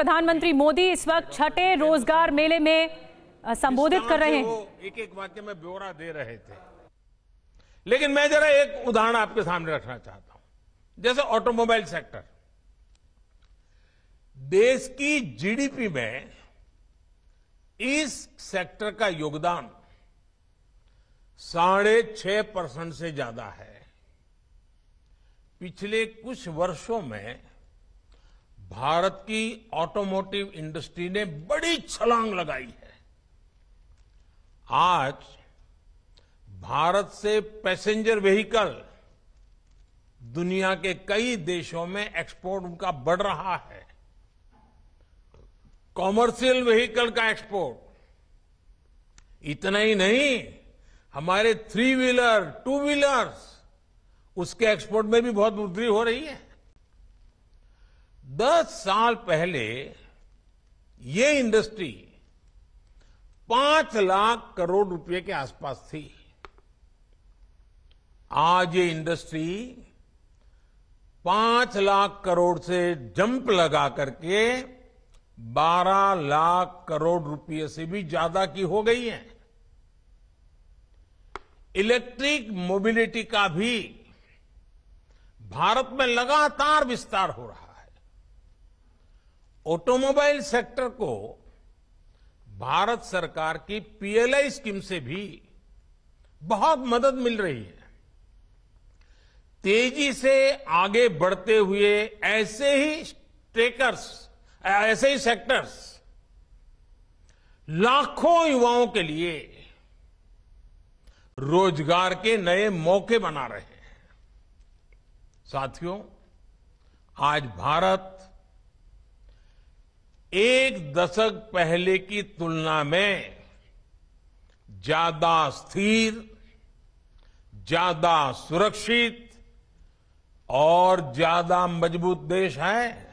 प्रधानमंत्री मोदी इस वक्त छठे रोजगार मेले में संबोधित कर रहे हैं एक एक वाक्य में ब्यौरा दे रहे थे लेकिन मैं जरा एक उदाहरण आपके सामने रखना चाहता हूं जैसे ऑटोमोबाइल सेक्टर देश की जीडीपी में इस सेक्टर का योगदान साढ़े छह परसेंट से ज्यादा है पिछले कुछ वर्षों में भारत की ऑटोमोटिव इंडस्ट्री ने बड़ी छलांग लगाई है आज भारत से पैसेंजर व्हीकल दुनिया के कई देशों में एक्सपोर्ट उनका बढ़ रहा है कॉमर्शियल व्हीकल का एक्सपोर्ट इतना ही नहीं हमारे थ्री व्हीलर टू व्हीलर्स उसके एक्सपोर्ट में भी बहुत वृद्धि हो रही है दस साल पहले ये इंडस्ट्री पांच लाख करोड़ रुपए के आसपास थी आज ये इंडस्ट्री पांच लाख करोड़ से जंप लगा करके बारह लाख करोड़ रुपए से भी ज्यादा की हो गई है इलेक्ट्रिक मोबिलिटी का भी भारत में लगातार विस्तार हो रहा है ऑटोमोबाइल सेक्टर को भारत सरकार की पीएलआई स्कीम से भी बहुत मदद मिल रही है तेजी से आगे बढ़ते हुए ऐसे ही टेकर्स ऐसे ही सेक्टर्स लाखों युवाओं के लिए रोजगार के नए मौके बना रहे हैं साथियों आज भारत एक दशक पहले की तुलना में ज्यादा स्थिर ज्यादा सुरक्षित और ज्यादा मजबूत देश है